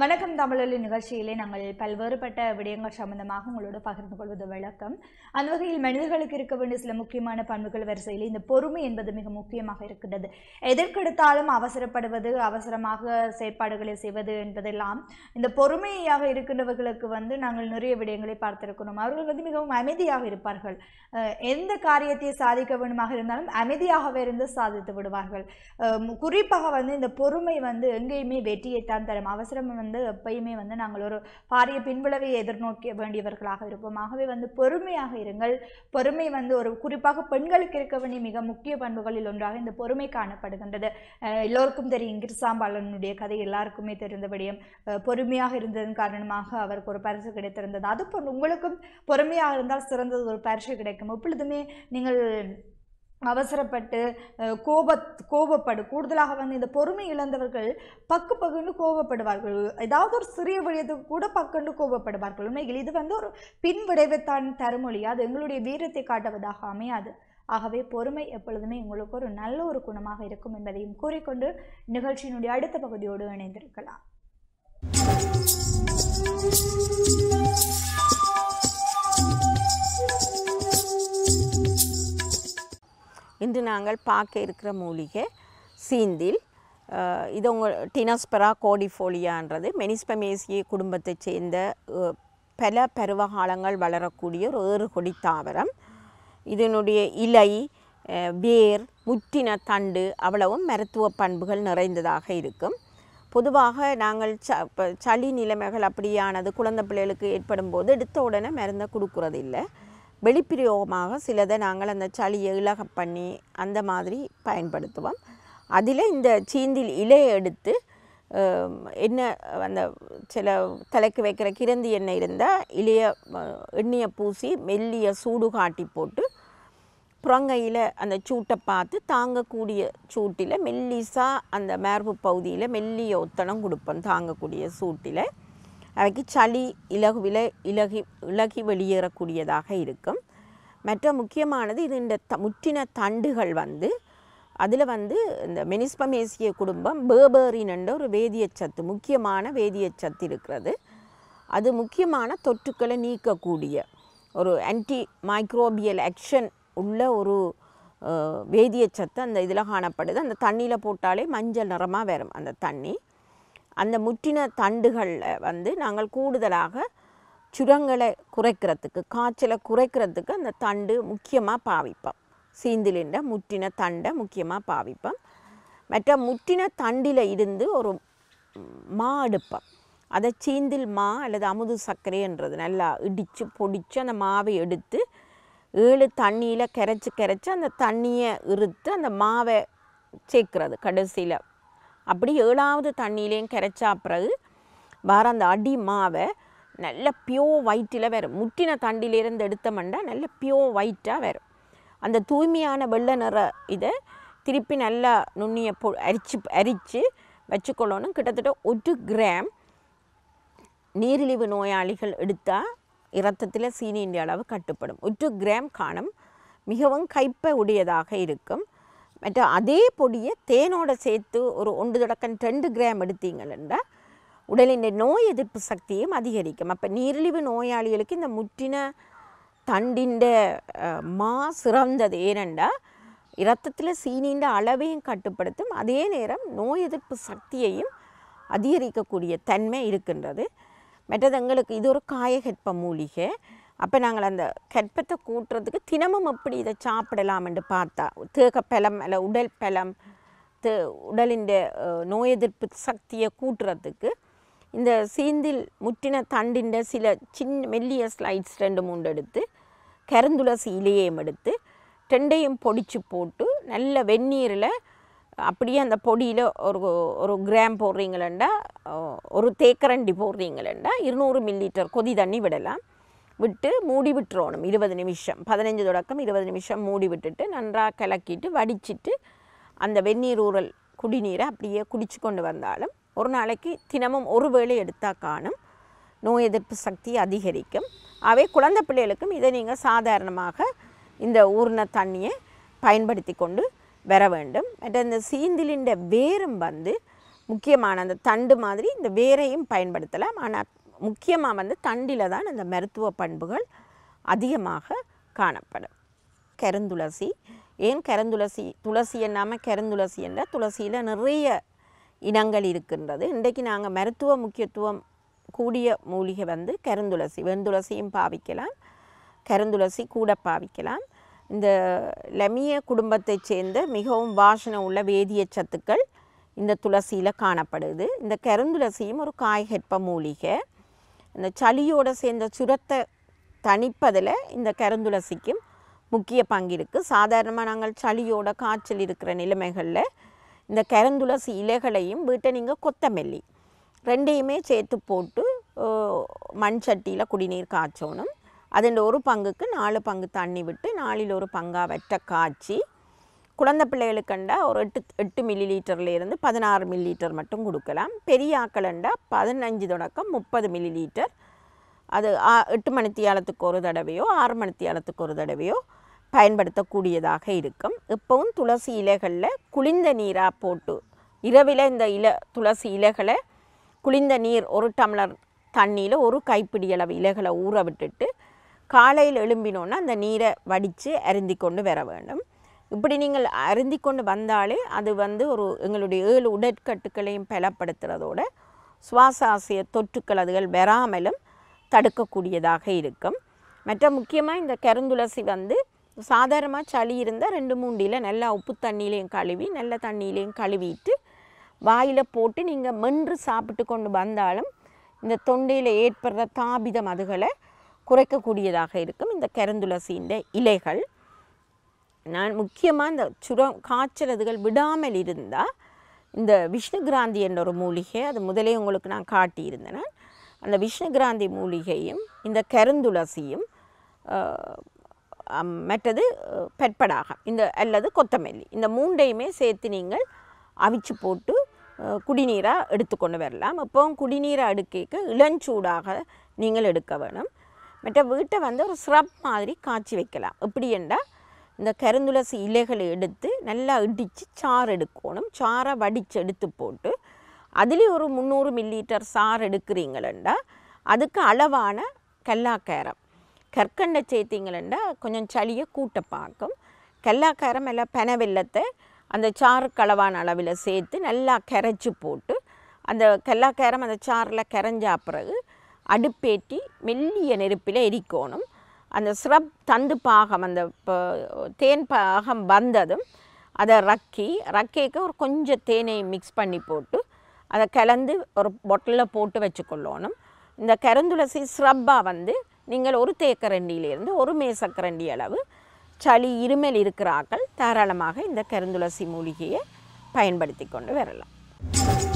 வணக்கம் தமிழொலி நிகழ்ச்சியிலே நாங்கள் பல்வேறுபட்ட விடயங்கள் சம்பந்தமாக உங்களோடு பகிர்ந்து கொள்வது வழக்கம் அந்த வகையில் மனிதர்களுக்கு இருக்க வேண்டிய சில முக்கியமான பண்புகள் வரிசையில் இந்த பொறுமை என்பது மிக முக்கியமாக இருக்கின்றது எதற்கெடுத்தாலும் அவசரப்படுவது அவசரமாக செயற்பாடுகளை செய்வது என்பதெல்லாம் இந்த பொறுமையாக இருக்கின்றவர்களுக்கு வந்து நாங்கள் நிறைய விடயங்களை பார்த்திருக்கிறோம் அவர்கள் வந்து மிகவும் அமைதியாக இருப்பார்கள் எந்த காரியத்தை சாதிக்க வேண்டுமாக இருந்தாலும் அமைதியாகவே இருந்து சாதித்து விடுவார்கள் குறிப்பாக வந்து இந்த பொறுமை வந்து எங்கேயுமே வெற்றியைத்தான் தரும் அவசரம் வந்து எப்பயுமே வந்து நாங்கள் ஒரு பாரிய பின்விளைவை எதிர்நோக்க வேண்டியவர்களாக இருப்போம் ஆகவே வந்து பொறுமையாக இருங்கள் பொறுமை வந்து ஒரு குறிப்பாக பெண்களுக்கு இருக்க வேண்டிய மிக முக்கிய பண்புகளில் ஒன்றாக இந்த பொறுமை காணப்படுகின்றது எல்லோருக்கும் தெரியும் கிருசாம்பாலனுடைய கதை எல்லாருக்குமே தெரிந்தபடியும் பொறுமையாக இருந்ததன் காரணமாக அவருக்கு ஒரு பரிசு கிடைத்திருந்தது அதுபோல் உங்களுக்கும் பொறுமையாக இருந்தால் சிறந்தது ஒரு பரிசு கிடைக்கும் எப்பொழுதுமே நீங்கள் அவசரப்பட்டு கோப கோபப்படு கூடுதலாக வந்து இந்த பொறுமை இழந்தவர்கள் பக்கு பக்குன்னு கோபப்படுவார்கள் ஏதாவது ஒரு சிறிய விடயத்துக்கு கூட பக்குன்னு கோபப்படுவார்கள் உண்மைகள் இது வந்து ஒரு பின்விடைவைத்தான் தருமொழி அது எங்களுடைய வீரத்தை காட்டுவதாக அமையாது ஆகவே பொறுமை எப்பொழுதுமே உங்களுக்கு ஒரு நல்ல ஒரு குணமாக இருக்கும் என்பதையும் கூறிக்கொண்டு நிகழ்ச்சியினுடைய அடுத்த பகுதியோடு இணைந்திருக்கலாம் இன்று நாங்கள் பார்க்க இருக்கிற மூலிகை சீந்தில் இது உங்கள் டினாஸ்பரா கோடிஃபோலியான்றது மெனிஸ்பமேசிய குடும்பத்தை சேர்ந்த பல பருவகாலங்கள் வளரக்கூடிய ஒரு ஏறு கொடி தாவரம் இதனுடைய இலை வேர் முற்றின தண்டு அவ்வளவும் மருத்துவ பண்புகள் நிறைந்ததாக இருக்கும் பொதுவாக நாங்கள் ச இப்போ சளி நிலைமைகள் அப்படியானது குழந்தை பிள்ளைகளுக்கு ஏற்படும் போது எடுத்த உடனே மருந்தை கொடுக்குறதில்லை வெளிப்பிரயோகமாக சிலதை நாங்கள் அந்த சளியை இலக பண்ணி அந்த மாதிரி பயன்படுத்துவோம் அதில் இந்த சீந்தில் இலையை எடுத்து என்ன அந்த சில தலைக்கு வைக்கிற கிரந்தி எண்ணெய் இருந்தால் இலைய எண்ணெயை பூசி மெல்லிய சூடு காட்டி போட்டு புறங்கையில் அந்த சூட்டை பார்த்து தாங்கக்கூடிய சூட்டில் மெல்லிசாக அந்த மார்பு பகுதியில் மெல்லிய ஒத்தனம் கொடுப்போம் தாங்கக்கூடிய சூட்டில் அவைக்கு சளி இலகு இலகி இலகி வெளியேறக்கூடியதாக இருக்கும் மற்ற முக்கியமானது இது இந்த த முற்றின தண்டுகள் வந்து அதில் வந்து இந்த மெனிஸ்பமேசிய குடும்பம் பேபேரின் என்ற ஒரு வேதியச்சத்து முக்கியமான வேதியச்சத்து இருக்கிறது அது முக்கியமான தொற்றுக்களை நீக்கக்கூடிய ஒரு ஆன்டி மைக்ரோபியல் ஆக்ஷன் உள்ள ஒரு வேதியச்சத்து அந்த இதில் காணப்படுது அந்த தண்ணியில் போட்டாலே மஞ்சள் நிறமாக வரும் அந்த தண்ணி அந்த முற்றின தண்டுகளில் வந்து நாங்கள் கூடுதலாக சுரங்களை குறைக்கிறதுக்கு காய்ச்சலை குறைக்கிறதுக்கு அந்த தண்டு முக்கியமாக பாவிப்போம் சீந்திலின்ற முற்றின தண்டை முக்கியமாக பாவிப்போம் மற்ற முற்றின தண்டில் இருந்து ஒரு மா எடுப்போம் அதை சீந்தில் மா அல்லது அமுது சர்க்கரைன்றது நல்லா இடித்து பொடித்து அந்த மாவை எடுத்து ஏழு தண்ணியில் கரைச்சி கரைச்சி அந்த தண்ணியை இறுத்து அந்த மாவை சேர்க்குறது கடைசியில் அப்படி ஏழாவது தண்ணியிலையும் கரைச்சா பிறகு வர அந்த அடி மாவை நல்ல பியோ ஒயிட்டில் வரும் முட்டின தண்டிலிருந்து எடுத்தோம்னா நல்ல பியோ ஒயிட்டாக வரும் அந்த தூய்மையான வெள்ளை நிற இதை திருப்பி நல்லா நுண்ணிய பொ அரிச்சு அரித்து வச்சுக்கொள்ளணும் கிட்டத்தட்ட ஒரு கிராம் நீரிழிவு நோயாளிகள் எடுத்தால் இரத்தத்தில் சீனியின் அளவு கட்டுப்படும் ஒரு கிராம் காணம் மிகவும் கைப்ப உடையதாக இருக்கும் மற்ற அதே பொடியை தேனோட சேர்த்து ஒரு ஒன்று தொடக்கம் ரெண்டு கிராம் எடுத்தீங்கன்னா உடலின் நோய் எதிர்ப்பு சக்தியும் அதிகரிக்கும் அப்போ நீரிழிவு நோயாளிகளுக்கு இந்த முற்றின தண்டின் மா சிறந்தது ஏனெண்டா இரத்தத்தில் சீனின்ற அளவையும் கட்டுப்படுத்தும் அதே நேரம் நோய் எதிர்ப்பு சக்தியையும் அதிகரிக்கக்கூடிய தன்மை இருக்கின்றது மற்றது எங்களுக்கு இது ஒரு காயகற்ப மூலிகை அப்போ நாங்கள் அந்த கற்பத்தை கூட்டுறதுக்கு தினமும் எப்படி இதை சாப்பிடலாம் என்று பார்த்தா தேகப்பலம் அல்ல உடல் பலம் தே உடலின் நோய் எதிர்ப்பு சக்தியை கூட்டுறதுக்கு இந்த சீந்தில் முற்றின தண்டின் சில சின்ன மெல்லிய ஸ்லைட்ஸ் ரெண்டு மூன்று எடுத்து கருந்துளசி இலையையும் எடுத்து ரெண்டையும் பொடிச்சு போட்டு நல்ல வெந்நீரில் அப்படியே அந்த பொடியில் ஒரு ஒரு கிராம் போடுறீங்களேண்டா ஒரு தேக்கரண்டி போடுறீங்களேண்டா இருநூறு மில்லிட்டர் கொதி தண்ணி விடலாம் விட்டு மூடி விட்டுறணும் இருபது நிமிஷம் பதினஞ்சு தொடக்கம் இருபது நிமிஷம் மூடி விட்டுட்டு நன்றாக கலக்கிட்டு வடிச்சிட்டு அந்த வெந்நீர் ஊறல் குடிநீரை அப்படியே குடிச்சு கொண்டு வந்தாலும் ஒரு நாளைக்கு தினமும் ஒரு வேளை எடுத்தால் காணும் நோய் எதிர்ப்பு சக்தி அதிகரிக்கும் அவை குழந்தை பிள்ளைகளுக்கும் இதை நீங்கள் சாதாரணமாக இந்த ஊர்ண தண்ணியை பயன்படுத்தி கொண்டு வர வேண்டும் மற்ற இந்த சீந்திலின்ற வேரும் வந்து முக்கியமான அந்த தண்டு மாதிரி இந்த வேரையும் பயன்படுத்தலாம் ஆனால் முக்கியமாக வந்து தண்டில் தான் இந்த மருத்துவ பண்புகள் அதிகமாக காணப்படும் கருந்துளசி ஏன் கருந்துளசி துளசி என்னாமல் கருந்துளசி என்ற துளசியில் நிறைய இனங்கள் இருக்கின்றது இன்றைக்கு நாங்கள் மருத்துவ முக்கியத்துவம் கூடிய மூலிகை வந்து கருந்துளசி வெண்துளசியும் பாவிக்கலாம் கருந்துளசி கூட பாவிக்கலாம் இந்த லெமிய குடும்பத்தைச் சேர்ந்த மிகவும் வாசனை உள்ள வேதிய சத்துக்கள் இந்த துளசியில் காணப்படுது இந்த கருந்துளசியும் ஒரு காய்கற்ப மூலிகை இந்த சளியோடு சேர்ந்த சுரத்தை தணிப்பதில் இந்த கருந்துளசிக்கும் முக்கிய பங்கு இருக்குது சாதாரணமாக நாங்கள் சளியோட காய்ச்சல் இருக்கிற நிலைமைகளில் இந்த கருந்துளசி இலைகளையும் வீட்டை நீங்கள் கொத்தமல்லி ரெண்டையுமே சேர்த்து போட்டு மண் சட்டியில் குடிநீர் காய்ச்சோணும் அதில் ஒரு பங்குக்கு நாலு பங்கு தண்ணி விட்டு நாளில் ஒரு பங்காக வெட்ட காய்ச்சி குழந்தை பிள்ளைகளுக்குண்டா ஒரு எட்டு எட்டு மில்லி லீட்டர்லேருந்து பதினாறு மில்லி லீட்டர் மட்டும் கொடுக்கலாம் பெரிய ஆக்களண்டா பதினஞ்சு தொடக்கம் முப்பது மில்லி லீட்டர் அது ஆ எட்டு மணித்தியாலத்துக்கு ஒரு தடவையோ ஆறு மணித்தியாலத்துக்கு ஒரு தடவையோ பயன்படுத்தக்கூடியதாக இருக்கும் இப்போவும் துளசி இலைகளில் குளிர்ந்த நீராக போட்டு இரவில் இந்த இல துளசி இலைகளை குளிர்ந்த நீர் ஒரு டம்ளர் தண்ணியில் ஒரு கைப்பிடி அளவு இலைகளை ஊற விட்டுட்டு காலையில் எழும்பினோன்னா அந்த நீரை வடித்து அருந்தி கொண்டு வர வேண்டும் இப்படி நீங்கள் அருந்தி கொண்டு வந்தாலே அது வந்து ஒரு எங்களுடைய ஏழு உடற்கட்டுக்களையும் பலப்படுத்துகிறதோட சுவாசாசிய தொற்றுக்கள் அதுகள் வராமலும் தடுக்கக்கூடியதாக இருக்கும் மற்ற முக்கியமாக இந்த கருந்துளசி வந்து சாதாரணமாக சளி இருந்தால் ரெண்டு மூண்டியில் நல்லா உப்பு தண்ணியிலையும் கழுவி நல்ல தண்ணியிலையும் கழுவிட்டு வாயில் போட்டு நீங்கள் மென்று சாப்பிட்டு கொண்டு வந்தாலும் இந்த தொண்டையில் ஏற்படுற தாபிதம் அதுகளை குறைக்கக்கூடியதாக இருக்கும் இந்த கருந்துளசியின் இலைகள் நான் முக்கியமாக இந்த சுரம் காய்ச்சலதுகள் விடாமல் இருந்தால் இந்த விஷ்ணு கிராந்தி என்ற ஒரு மூலிகை அது முதலே உங்களுக்கு நான் காட்டியிருந்தேன் அந்த விஷ்ணு கிராந்தி மூலிகையும் இந்த கருந்துளசியும் மற்றது பெற்படாக இந்த அல்லது கொத்தமல்லி இந்த மூண்டையுமே சேர்த்து நீங்கள் அவிச்சு போட்டு குடிநீராக எடுத்துக்கொண்டு வரலாம் அப்போவும் குடிநீராக அடுக்கிக்க இளஞ்சூடாக நீங்கள் எடுக்க வேணும் மற்ற வீட்டை வந்து ஒரு ஸ்ரப் மாதிரி காய்ச்சி வைக்கலாம் எப்படி என்றால் இந்த கருந்துளசி இலைகளை எடுத்து நல்லா இடித்து சாறு எடுக்கணும் சாரை வடித்து எடுத்து போட்டு அதுலேயும் ஒரு முந்நூறு மில்லீட்டர் சாறு எடுக்கிறீங்களண்டா அதுக்கு அளவான கல்லாக்காரம் கற்கண்டை சேர்த்திங்களண்டா கொஞ்சம் சளியை கூட்ட பார்க்கும் கல்லாக்காரம் எல்லாம் பென வெள்ளத்தை அந்த சாருக்கு அளவான அளவில் சேர்த்து நல்லா கரைச்சி போட்டு அந்த கல்லாக்காரம் அந்த சாரில் கரைஞ்சா பிறகு அடுப்பேற்றி மெல்லிய நெருப்பில் எரிக்கணும் அந்த சிரப் தந்து பாகம் அந்த தேன் பாகம் வந்ததும் அதை ரக்கி ரக்கைக்கு ஒரு கொஞ்சம் தேனை மிக்ஸ் பண்ணி போட்டு அதை கலந்து ஒரு பொட்டலில் போட்டு வச்சுக்கொள்ளணும் இந்த கருந்துளசி ஸ்ரப்பாக வந்து நீங்கள் ஒரு தேக்கரண்டியிலிருந்து ஒரு மேசக்கரண்டி அளவு சளி இருமல் இருக்கிறாக்கள் தாராளமாக இந்த கருந்துளசி மூலிகையை பயன்படுத்தி கொண்டு வரலாம்